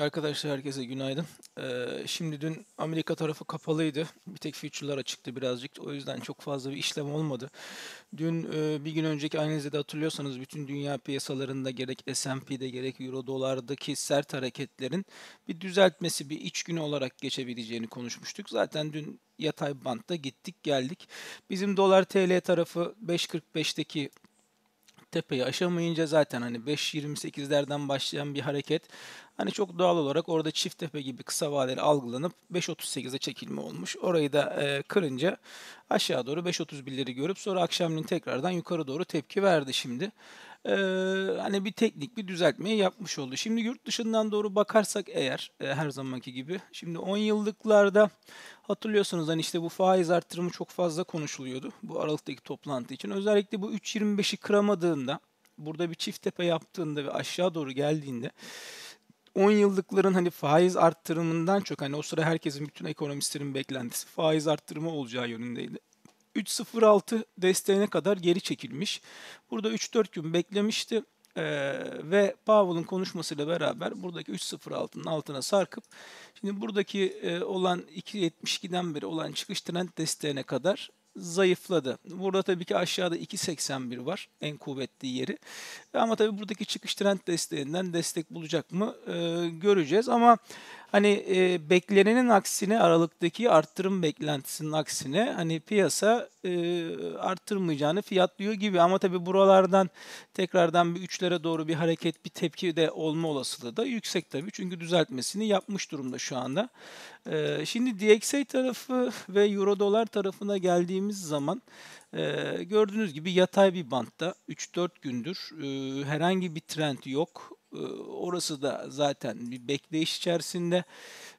Arkadaşlar herkese günaydın. Ee, şimdi dün Amerika tarafı kapalıydı. Bir tek future'lar açıktı birazcık. O yüzden çok fazla bir işlem olmadı. Dün e, bir gün önceki analizde de hatırlıyorsanız bütün dünya piyasalarında gerek S&P'de gerek Euro dolardaki sert hareketlerin bir düzeltmesi, bir iç günü olarak geçebileceğini konuşmuştuk. Zaten dün yatay bantta gittik geldik. Bizim dolar TL tarafı 5.45'teki tepeyi aşamayınca zaten hani 5.28'lerden başlayan bir hareket hani çok doğal olarak orada çift tepe gibi kısa vadeli algılanıp 5.38'e çekilme olmuş. Orayı da e, kırınca aşağı doğru 5.31'leri görüp sonra akşamleyin tekrardan yukarı doğru tepki verdi şimdi e, hani bir teknik bir düzeltmeyi yapmış oldu. Şimdi yurt dışından doğru bakarsak eğer e, her zamanki gibi şimdi 10 yıllıklarda hatırlıyorsunuz hani işte bu faiz arttırımı çok fazla konuşuluyordu bu Aralık'taki toplantı için. Özellikle bu 3.25'i kıramadığında burada bir çift tepe yaptığında ve aşağı doğru geldiğinde 10 yıllıkların hani faiz arttırımından çok hani o sıra herkesin bütün ekonomistlerin beklentisi faiz arttırımı olacağı yönündeydi. 3.06 desteğine kadar geri çekilmiş. Burada 3-4 gün beklemişti. Ee, ve Powell'ın konuşmasıyla beraber buradaki 3.06'nın altına sarkıp şimdi buradaki e, olan 2.72'den beri olan çıkış trend desteğine kadar zayıfladı. Burada tabii ki aşağıda 2.81 var en kuvvetli yeri. Ama tabii buradaki çıkış trend desteğinden destek bulacak mı e, göreceğiz. Ama Hani e, beklenenin aksine aralıktaki arttırım beklentisinin aksine hani piyasa e, arttırmayacağını fiyatlıyor gibi ama tabii buralardan tekrardan bir üçlere doğru bir hareket bir tepki de olma olasılığı da yüksek tabii çünkü düzeltmesini yapmış durumda şu anda. E, şimdi DXY tarafı ve Euro dolar tarafına geldiğimiz zaman e, gördüğünüz gibi yatay bir bantta 3-4 gündür e, herhangi bir trend yok. Ee, orası da zaten bir bekleyiş içerisinde.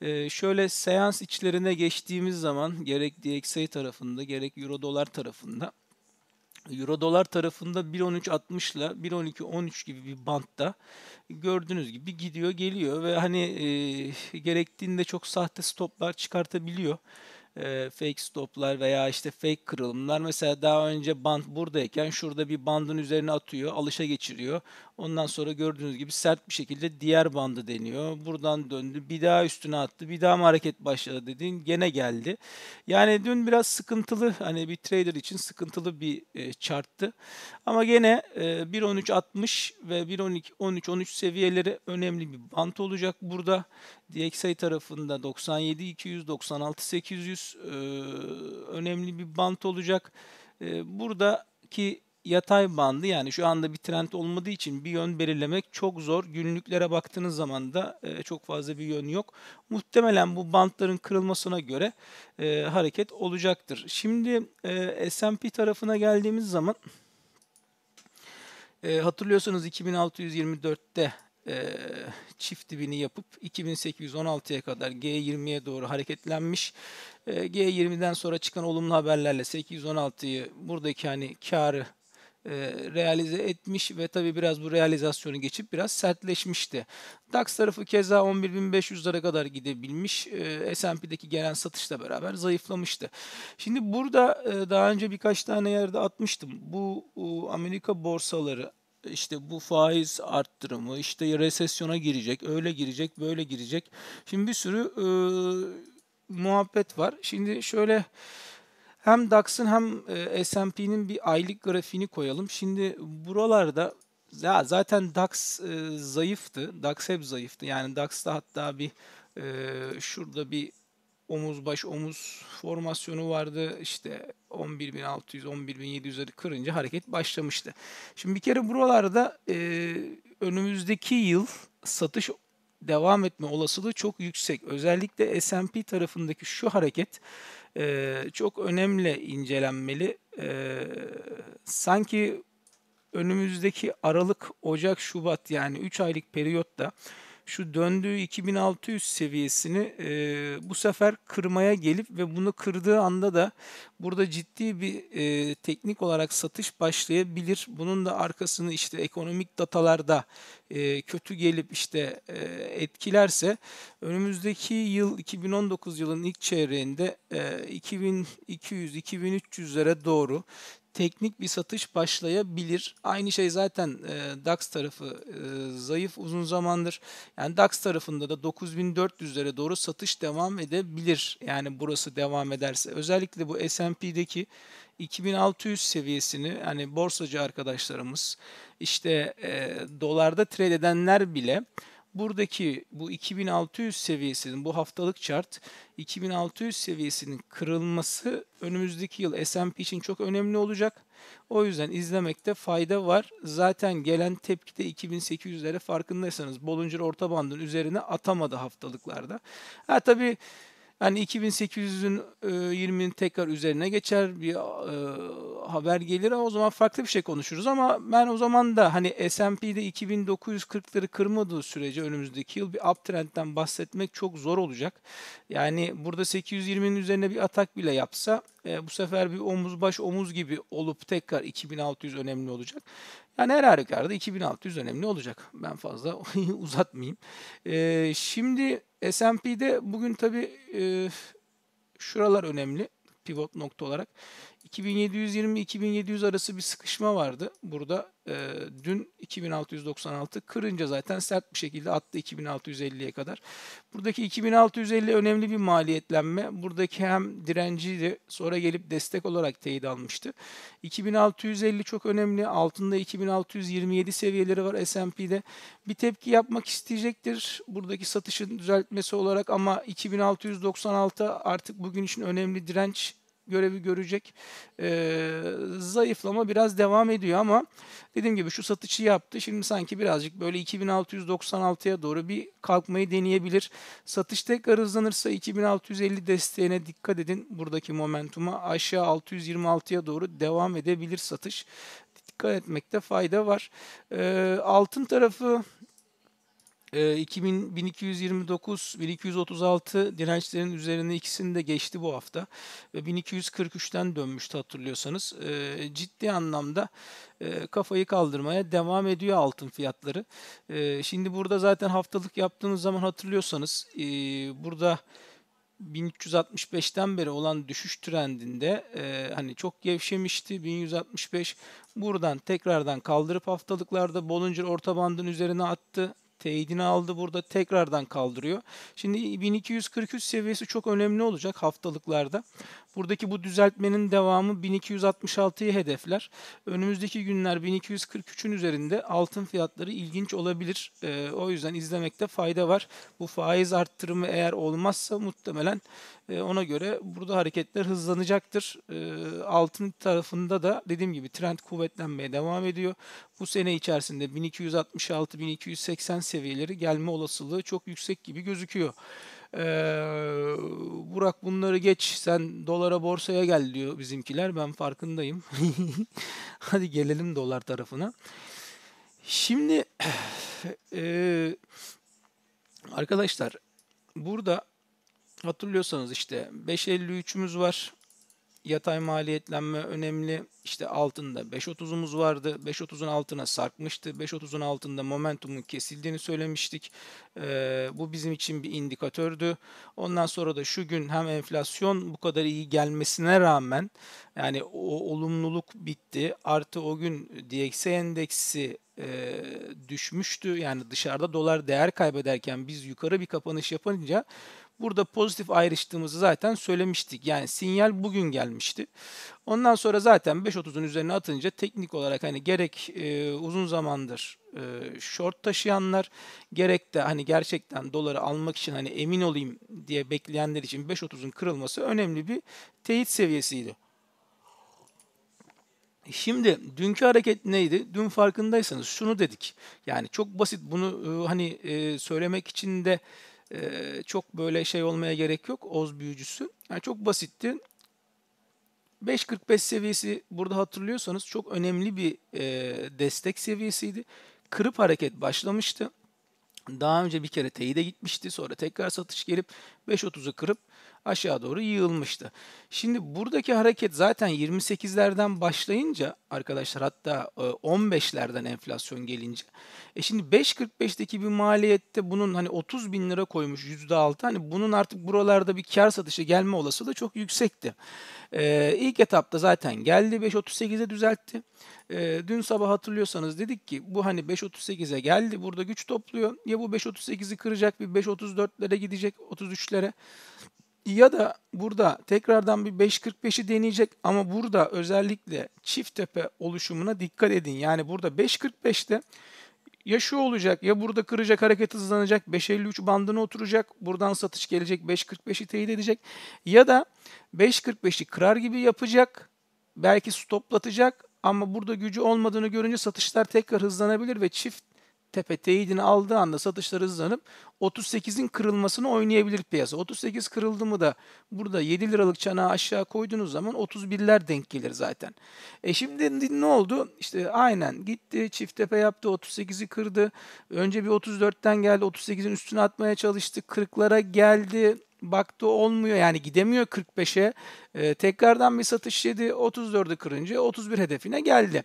Ee, şöyle seans içlerine geçtiğimiz zaman gerek DXY tarafında gerek Euro dolar tarafında Euro dolar tarafında 1.13.60 ile 1.12.13 gibi bir bantta gördüğünüz gibi gidiyor geliyor ve hani e, gerektiğinde çok sahte stoplar çıkartabiliyor. Ee, fake stoplar veya işte fake kırılımlar mesela daha önce band buradayken şurada bir bandın üzerine atıyor alışa geçiriyor Ondan sonra gördüğünüz gibi sert bir şekilde diğer bandı deniyor. Buradan döndü. Bir daha üstüne attı. Bir daha mı hareket başladı dediğin gene geldi. Yani dün biraz sıkıntılı hani bir trader için sıkıntılı bir e, charttı. Ama gene e, 1.13.60 ve 1.12.13.13 seviyeleri önemli bir bant olacak burada. DXY tarafında 97 200 96 800 e, önemli bir bant olacak. E, buradaki yatay bandı yani şu anda bir trend olmadığı için bir yön belirlemek çok zor. Günlüklere baktığınız zaman da e, çok fazla bir yön yok. Muhtemelen bu bantların kırılmasına göre e, hareket olacaktır. Şimdi e, S&P tarafına geldiğimiz zaman hatırlıyorsunuz 2624'te çift dibini yapıp 2816'ya kadar G20'ye doğru hareketlenmiş. G20'den sonra çıkan olumlu haberlerle 816'yı buradaki hani karı e, realize etmiş ve tabii biraz bu realizasyonu geçip biraz sertleşmişti. DAX tarafı keza 11.500'lere kadar gidebilmiş. E, S&P'deki gelen satışla beraber zayıflamıştı. Şimdi burada e, daha önce birkaç tane yerde atmıştım. Bu e, Amerika borsaları işte bu faiz arttırımı, işte resesyona girecek, öyle girecek, böyle girecek. Şimdi bir sürü e, muhabbet var. Şimdi şöyle hem DAX'ın hem e, S&P'nin bir aylık grafiğini koyalım. Şimdi buralarda ya zaten DAX e, zayıftı. DAX hep zayıftı. Yani DAX'ta hatta bir e, şurada bir omuz baş omuz formasyonu vardı. İşte 11.600 11.700'leri kırınca hareket başlamıştı. Şimdi bir kere buralarda e, önümüzdeki yıl satış devam etme olasılığı çok yüksek. Özellikle S&P tarafındaki şu hareket e, çok önemli incelenmeli. E, sanki önümüzdeki Aralık, Ocak, Şubat yani 3 aylık periyotta şu döndüğü 2600 seviyesini e, bu sefer kırmaya gelip ve bunu kırdığı anda da burada ciddi bir e, teknik olarak satış başlayabilir. Bunun da arkasını işte ekonomik datalarda e, kötü gelip işte e, etkilerse önümüzdeki yıl 2019 yılın ilk çeyreğinde e, 2200-2300'lere doğru teknik bir satış başlayabilir. Aynı şey zaten e, DAX tarafı e, zayıf uzun zamandır. Yani DAX tarafında da 9400'lere doğru satış devam edebilir. Yani burası devam ederse. Özellikle bu S&P'deki 2600 seviyesini hani borsacı arkadaşlarımız işte e, dolarda trade edenler bile buradaki bu 2600 seviyesinin bu haftalık chart 2600 seviyesinin kırılması önümüzdeki yıl S&P için çok önemli olacak. O yüzden izlemekte fayda var. Zaten gelen tepkide 2800'lere farkındaysanız Bollinger orta bandın üzerine atamadı haftalıklarda. Ha tabii yani 2800'ün 20'nin e, tekrar üzerine geçer bir e, haber gelir ama o zaman farklı bir şey konuşuruz ama ben o zaman da hani S&P'de 2940'ları kırmadığı sürece önümüzdeki yıl bir uptrendten bahsetmek çok zor olacak. Yani burada 820'nin üzerine bir atak bile yapsa e, bu sefer bir omuz baş omuz gibi olup tekrar 2600 önemli olacak. Yani her halükarda 2600 önemli olacak. Ben fazla uzatmayayım. E, şimdi S&P'de bugün tabii e, şuralar önemli pivot nokta olarak. 2720-2700 arası bir sıkışma vardı burada. Ee, dün 2696 kırınca zaten sert bir şekilde attı 2650'ye kadar. Buradaki 2650 önemli bir maliyetlenme. Buradaki hem direnci de sonra gelip destek olarak teyit almıştı. 2650 çok önemli. Altında 2627 seviyeleri var S&P'de. Bir tepki yapmak isteyecektir. Buradaki satışın düzeltmesi olarak ama 2696 artık bugün için önemli direnç görevi görecek. E, zayıflama biraz devam ediyor ama dediğim gibi şu satışı yaptı. Şimdi sanki birazcık böyle 2696'ya doğru bir kalkmayı deneyebilir. Satış tekrar hızlanırsa 2650 desteğine dikkat edin. Buradaki momentuma aşağı 626'ya doğru devam edebilir satış. Dikkat etmekte fayda var. E, altın tarafı e, 2000, 1229, 1236 dirençlerin üzerine ikisini de geçti bu hafta. Ve 1243'ten dönmüştü hatırlıyorsanız. E, ciddi anlamda e, kafayı kaldırmaya devam ediyor altın fiyatları. E, şimdi burada zaten haftalık yaptığınız zaman hatırlıyorsanız e, burada 1365'ten beri olan düşüş trendinde e, hani çok gevşemişti 1165 buradan tekrardan kaldırıp haftalıklarda Bollinger orta bandın üzerine attı Teyidini aldı burada tekrardan kaldırıyor. Şimdi 1243 seviyesi çok önemli olacak haftalıklarda. Buradaki bu düzeltmenin devamı 1266'yı hedefler. Önümüzdeki günler 1243'ün üzerinde altın fiyatları ilginç olabilir. E, o yüzden izlemekte fayda var. Bu faiz arttırımı eğer olmazsa muhtemelen ee, ona göre burada hareketler hızlanacaktır. Ee, altın tarafında da dediğim gibi trend kuvvetlenmeye devam ediyor. Bu sene içerisinde 1266-1280 seviyeleri gelme olasılığı çok yüksek gibi gözüküyor. Ee, Burak bunları geç sen dolara borsaya gel diyor bizimkiler ben farkındayım. Hadi gelelim dolar tarafına. Şimdi e, arkadaşlar burada hatırlıyorsanız işte 5.53'ümüz var. Yatay maliyetlenme önemli. İşte altında 5.30'umuz vardı. 5.30'un altına sarkmıştı. 5.30'un altında momentumun kesildiğini söylemiştik. Ee, bu bizim için bir indikatördü. Ondan sonra da şu gün hem enflasyon bu kadar iyi gelmesine rağmen yani o olumluluk bitti. Artı o gün DXY e endeksi e, düşmüştü. Yani dışarıda dolar değer kaybederken biz yukarı bir kapanış yapınca Burada pozitif ayrıştığımızı zaten söylemiştik. Yani sinyal bugün gelmişti. Ondan sonra zaten 5.30'un üzerine atınca teknik olarak hani gerek e, uzun zamandır e, short taşıyanlar gerek de hani gerçekten doları almak için hani emin olayım diye bekleyenler için 5.30'un kırılması önemli bir teyit seviyesiydi. Şimdi dünkü hareket neydi? Dün farkındaysanız şunu dedik. Yani çok basit bunu e, hani e, söylemek için de ee, çok böyle şey olmaya gerek yok. Oz büyücüsü. Yani çok basitti. 5.45 seviyesi burada hatırlıyorsanız çok önemli bir e, destek seviyesiydi. Kırıp hareket başlamıştı. Daha önce bir kere teyide gitmişti. Sonra tekrar satış gelip 5.30'u kırıp aşağı doğru yığılmıştı. Şimdi buradaki hareket zaten 28'lerden başlayınca arkadaşlar hatta 15'lerden e, enflasyon gelince. E şimdi 5.45'teki bir maliyette bunun hani 30 bin lira koymuş %6 hani bunun artık buralarda bir kar satışı gelme olasılığı çok yüksekti. E, ilk etapta zaten geldi 5.38'e düzeltti. E, dün sabah hatırlıyorsanız dedik ki bu hani 5.38'e geldi burada güç topluyor. Ya bu 5.38'i kıracak bir 5.34'lere gidecek 33'lere ya da burada tekrardan bir 5.45'i deneyecek ama burada özellikle çift tepe oluşumuna dikkat edin. Yani burada 5.45'te ya şu olacak ya burada kıracak hareket hızlanacak 5.53 bandına oturacak buradan satış gelecek 5.45'i teyit edecek ya da 5.45'i kırar gibi yapacak belki stoplatacak ama burada gücü olmadığını görünce satışlar tekrar hızlanabilir ve çift tepe teyidini aldığı anda satışlar hızlanıp 38'in kırılmasını oynayabilir piyasa. 38 kırıldı mı da burada 7 liralık çanağı aşağı koyduğunuz zaman 31'ler denk gelir zaten. E şimdi ne oldu? İşte aynen gitti çift tepe yaptı 38'i kırdı. Önce bir 34'ten geldi 38'in üstüne atmaya çalıştı. 40'lara geldi baktı olmuyor yani gidemiyor 45'e e, tekrardan bir satış yedi 34'ü kırınca 31 hedefine geldi.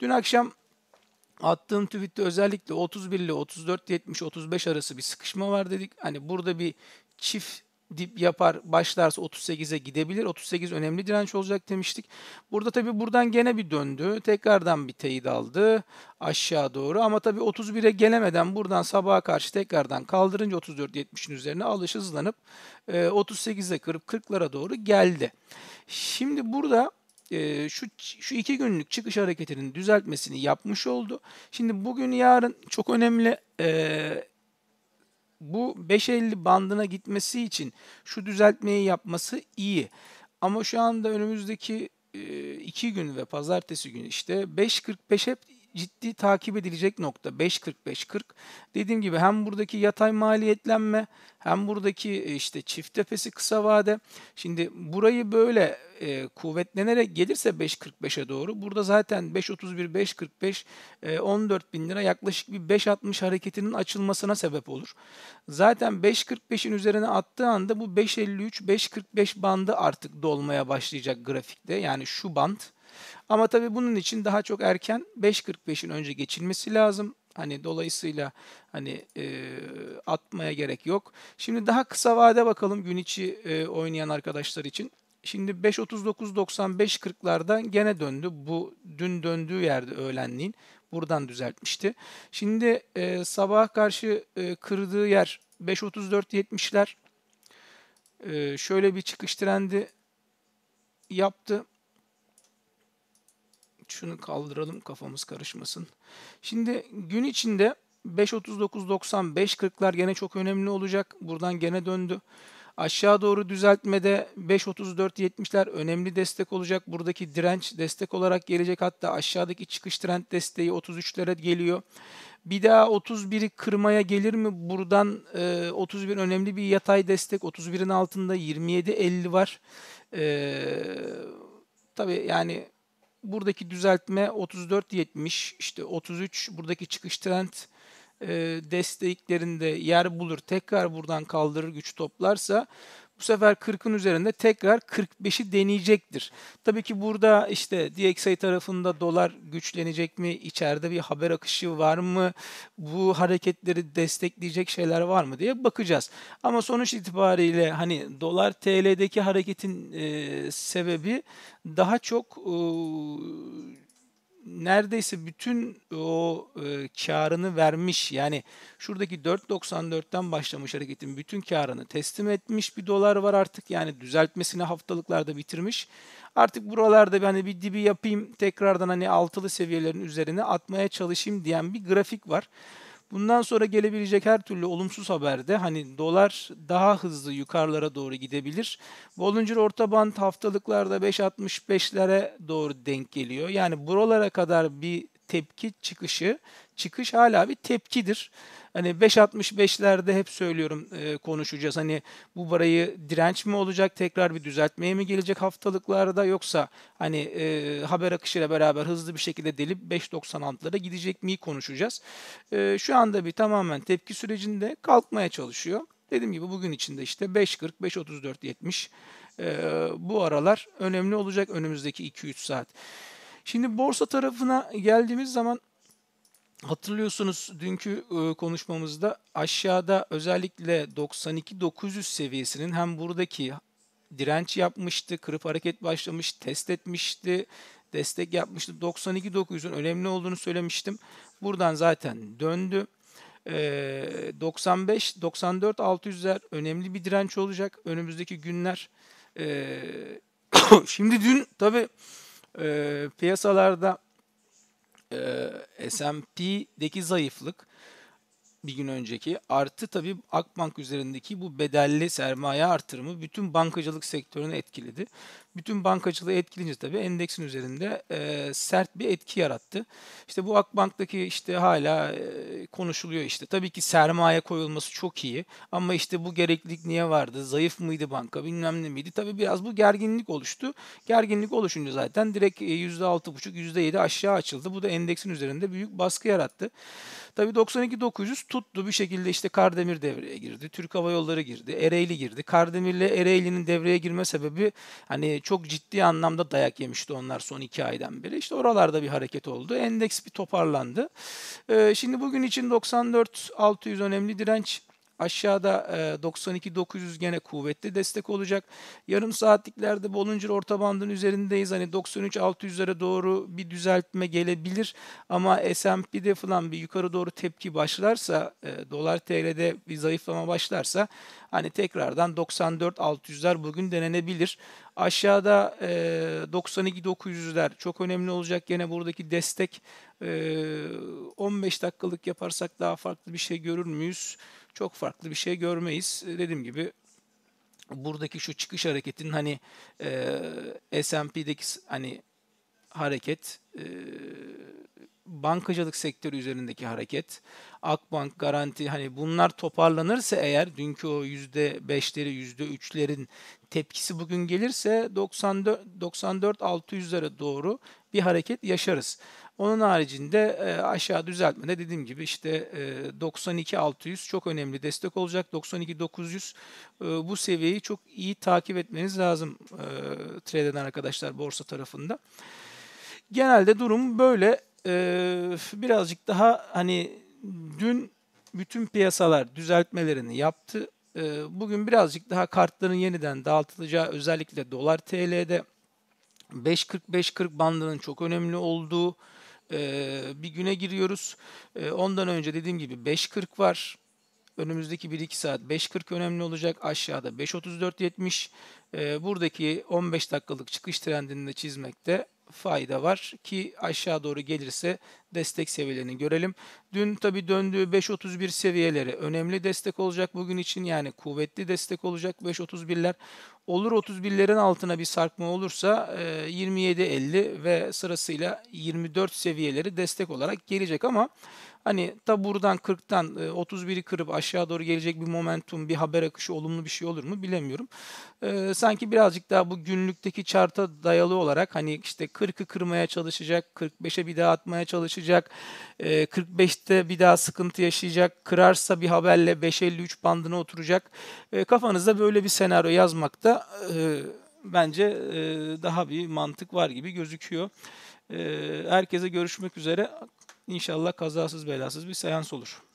Dün akşam attığım tweette özellikle 31 ile 34 70 35 arası bir sıkışma var dedik. Hani burada bir çift dip yapar başlarsa 38'e gidebilir. 38 önemli direnç olacak demiştik. Burada tabi buradan gene bir döndü. Tekrardan bir teyit aldı aşağı doğru ama tabi 31'e gelemeden buradan sabaha karşı tekrardan kaldırınca 34 70'in üzerine alış hızlanıp 38'e kırıp 40'lara doğru geldi. Şimdi burada şu şu iki günlük çıkış hareketinin düzeltmesini yapmış oldu. Şimdi bugün yarın çok önemli bu 5.50 bandına gitmesi için şu düzeltmeyi yapması iyi. Ama şu anda önümüzdeki iki gün ve pazartesi günü işte 5.45 hep ciddi takip edilecek nokta 5.45-40. Dediğim gibi hem buradaki yatay maliyetlenme hem buradaki e, işte çift tepesi kısa vade. Şimdi burayı böyle e, kuvvetlenerek gelirse 5.45'e doğru burada zaten 5.31-5.45 e, 14 bin lira yaklaşık bir 5.60 hareketinin açılmasına sebep olur. Zaten 5.45'in üzerine attığı anda bu 5.53-5.45 bandı artık dolmaya başlayacak grafikte. Yani şu band ama tabii bunun için daha çok erken 5.45'in önce geçilmesi lazım. Hani dolayısıyla hani e, atmaya gerek yok. Şimdi daha kısa vade bakalım gün içi e, oynayan arkadaşlar için. Şimdi 5.39-95-40'lardan gene döndü. Bu dün döndüğü yerde öğlenliğin. Buradan düzeltmişti. Şimdi e, sabah karşı e, kırdığı yer 5.34-70'ler. E, şöyle bir çıkış trendi yaptı. Şunu kaldıralım kafamız karışmasın. Şimdi gün içinde 5.39.90, 5.40'lar gene çok önemli olacak. Buradan gene döndü. Aşağı doğru düzeltmede 5.34.70'ler önemli destek olacak. Buradaki direnç destek olarak gelecek. Hatta aşağıdaki çıkış trend desteği 33'lere geliyor. Bir daha 31'i kırmaya gelir mi? Buradan e, 31 önemli bir yatay destek. 31'in altında 27.50 var. E, tabii yani buradaki düzeltme 34.70 işte 33 buradaki çıkış trend e, desteklerinde yer bulur tekrar buradan kaldırır güç toplarsa bu sefer 40'ın üzerinde tekrar 45'i deneyecektir. Tabii ki burada işte DXY tarafında dolar güçlenecek mi? İçeride bir haber akışı var mı? Bu hareketleri destekleyecek şeyler var mı diye bakacağız. Ama sonuç itibariyle hani dolar TL'deki hareketin e, sebebi daha çok e, neredeyse bütün o e, karını vermiş. Yani şuradaki 4.94'ten başlamış hareketin bütün karını teslim etmiş bir dolar var artık. Yani düzeltmesini haftalıklarda bitirmiş. Artık buralarda hani bir dibi yapayım tekrardan hani altılı seviyelerin üzerine atmaya çalışayım diyen bir grafik var. Bundan sonra gelebilecek her türlü olumsuz haberde hani dolar daha hızlı yukarılara doğru gidebilir. Bollinger orta band haftalıklarda 5.65'lere doğru denk geliyor. Yani buralara kadar bir tepki çıkışı çıkış hala bir tepkidir. Hani 5.65'lerde hep söylüyorum e, konuşacağız. Hani bu parayı direnç mi olacak? Tekrar bir düzeltmeye mi gelecek haftalıklarda yoksa hani e, haber akışıyla beraber hızlı bir şekilde delip 5.96'lara gidecek mi konuşacağız. E, şu anda bir tamamen tepki sürecinde kalkmaya çalışıyor. Dediğim gibi bugün içinde işte 5.40, 5.34, 70 e, bu aralar önemli olacak önümüzdeki 2-3 saat. Şimdi borsa tarafına geldiğimiz zaman Hatırlıyorsunuz dünkü e, konuşmamızda aşağıda özellikle 92-900 seviyesinin hem buradaki direnç yapmıştı, kırıp hareket başlamış, test etmişti, destek yapmıştı. 92-900'ün önemli olduğunu söylemiştim. Buradan zaten döndü. 95-94-600'ler e, önemli bir direnç olacak önümüzdeki günler. E, şimdi dün tabi piyasalarda e, S&P'deki zayıflık bir gün önceki artı tabii Akbank üzerindeki bu bedelli sermaye artırımı bütün bankacılık sektörünü etkiledi bütün bankacılığı etkileyince tabii endeksin üzerinde e, sert bir etki yarattı. İşte bu Akbank'taki işte hala e, konuşuluyor işte. Tabii ki sermaye koyulması çok iyi ama işte bu gereklilik niye vardı? Zayıf mıydı banka bilmem ne miydi? Tabii biraz bu gerginlik oluştu. Gerginlik oluşunca zaten direkt %6,5 e, %7 aşağı açıldı. Bu da endeksin üzerinde büyük baskı yarattı. Tabii 92.900 tuttu bir şekilde işte Kardemir devreye girdi. Türk Hava Yolları girdi. Ereğli girdi. Kardemir'le Ereğli'nin devreye girme sebebi hani çok ciddi anlamda dayak yemişti onlar son iki aydan beri. İşte oralarda bir hareket oldu. Endeks bir toparlandı. Ee, şimdi bugün için 94-600 önemli direnç Aşağıda 92-900 e, gene kuvvetli destek olacak. Yarım saatliklerde Bollinger orta bandın üzerindeyiz. Hani 600lere doğru bir düzeltme gelebilir. Ama S&P'de falan bir yukarı doğru tepki başlarsa, e, dolar TL'de bir zayıflama başlarsa hani tekrardan 94-600'ler bugün denenebilir. Aşağıda 92-900'ler e, çok önemli olacak. Gene buradaki destek 15 dakikalık yaparsak daha farklı bir şey görür müyüz? çok farklı bir şey görmeyiz. E, dediğim gibi buradaki şu çıkış hareketinin hani e, S&P'deki hani hareket, e, bankacılık sektörü üzerindeki hareket, Akbank garanti hani bunlar toparlanırsa eğer dünkü o %5'leri %3'lerin tepkisi bugün gelirse 94 600'lere doğru bir hareket yaşarız. Onun haricinde e, aşağı düzeltmede dediğim gibi işte 92 e, 600 çok önemli destek olacak. 92 900 e, bu seviyeyi çok iyi takip etmeniz lazım e, trade eden arkadaşlar borsa tarafında. Genelde durum böyle. Ee, birazcık daha hani dün bütün piyasalar düzeltmelerini yaptı. Ee, bugün birazcık daha kartların yeniden dağıtılacağı özellikle dolar TL'de 5.40-5.40 bandının çok önemli olduğu e, bir güne giriyoruz. E, ondan önce dediğim gibi 5.40 var. Önümüzdeki 1-2 saat 5.40 önemli olacak. Aşağıda 5.34.70. E, ee, buradaki 15 dakikalık çıkış trendini de çizmekte fayda var ki aşağı doğru gelirse destek seviyelerini görelim. Dün tabi döndüğü 5.31 seviyeleri önemli destek olacak bugün için yani kuvvetli destek olacak 5.31'ler. Olur 31'lerin altına bir sarkma olursa 27.50 e, ve sırasıyla 24 seviyeleri destek olarak gelecek ama Hani da buradan 40'tan 31'i e, kırıp aşağı doğru gelecek bir momentum, bir haber akışı olumlu bir şey olur mu bilemiyorum. E, sanki birazcık daha bu günlükteki charta dayalı olarak hani işte 40'ı kırmaya çalışacak, 45'e bir daha atmaya çalışacak, e, 45'te bir daha sıkıntı yaşayacak, kırarsa bir haberle 5.53 bandına oturacak. E, kafanızda böyle bir senaryo yazmakta e, bence e, daha bir mantık var gibi gözüküyor. E, herkese görüşmek üzere. İnşallah kazasız belasız bir seans olur.